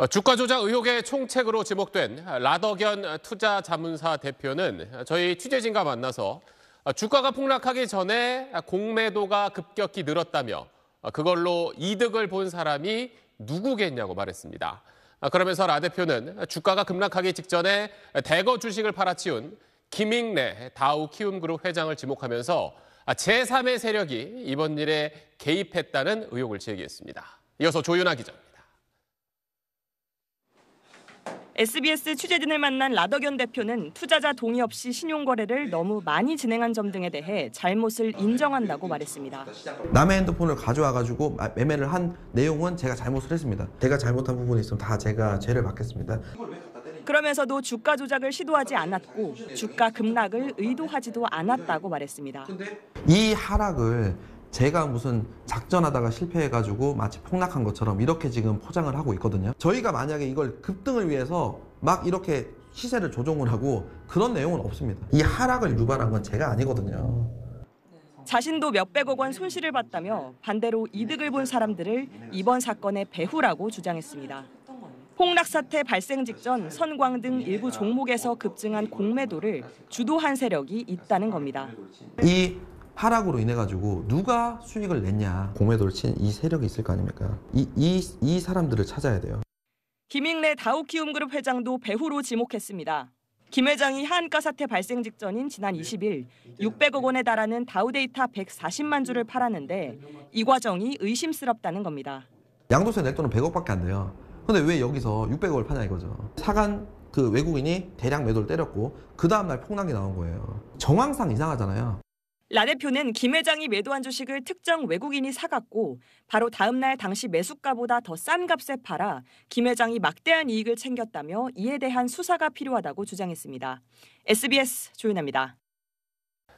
어, 주가 조작 의혹의 총책으로 지목된 라더견 투자 자문사 대표는 저희 취재진과 만나서 어, 주가가 폭락하기 전에 공매도가 급격히 늘었다며 어, 그걸로 이득을 본 사람이 누구겠냐고 말했습니다. 그러면서 라 대표는 주가가 급락하기 직전에 대거 주식을 팔아치운 김익래 다우 키움그룹 회장을 지목하면서 아, 제3의 세력이 이번 일에 개입했다는 의혹을 제기했습니다. 이어서 조윤아 기자. SBS 취재진을 만난 라덕연 대표는 투자자 동의 없이 신용거래를 너무 많이 진행한 점 등에 대해 잘못을 인정한다고 말했습니다. 남의 핸드폰을 가져와가지고 매매를 한 내용은 제가 잘못을 했습니다. 제가 잘못한 부분이 있으면 다 제가 죄를 받겠습니다. 그러면서도 주가 조작을 시도하지 않았고 주가 급락을 의도하지도 않았다고 말했습니다. 이 하락을 제가 무슨 작전하다가 실패해가지고 마치 폭락한 것처럼 이렇게 지금 포장을 하고 있거든요. 저희가 만약에 이걸 급등을 위해서 막 이렇게 시세를 조정을 하고 그런 내용은 없습니다. 이 하락을 유발한 건 제가 아니거든요. 자신도 몇백억 원 손실을 봤다며 반대로 이득을 본 사람들을 이번 사건의 배후라고 주장했습니다. 폭락 사태 발생 직전 선광 등 일부 종목에서 급증한 공매도를 주도한 세력이 있다는 겁니다. 이 하락으로 인해 가지고 누가 수익을 냈냐 공매도를 친 이 세력이 있을 거 아닙니까 이, 이, 이 사람들을 찾아야 돼요 김익래 다우키움그룹 회장도 배후로 지목했습니다 김 회장이 한가 사태 발생 직전인 지난 20일 600억 원에 달하는 다우데이터 140만 주를 팔았는데 이 과정이 의심스럽다는 겁니다. 양도세 낼 돈은 100억밖에 안 돼요. 근데 왜 여기서 600억을 파냐 이거죠. 사간 그 외국인이 대량 매도를 때렸고 그 다음날 폭락이 나온 거예요. 정황상 이상하잖아요. 라 대표는 김 회장이 매도한 주식을 특정 외국인이 사갔고 바로 다음날 당시 매수가보다 더 싼 값에 팔아 김 회장이 막대한 이익을 챙겼다며 이에 대한 수사가 필요하다고 주장했습니다. SBS 조윤아입니다.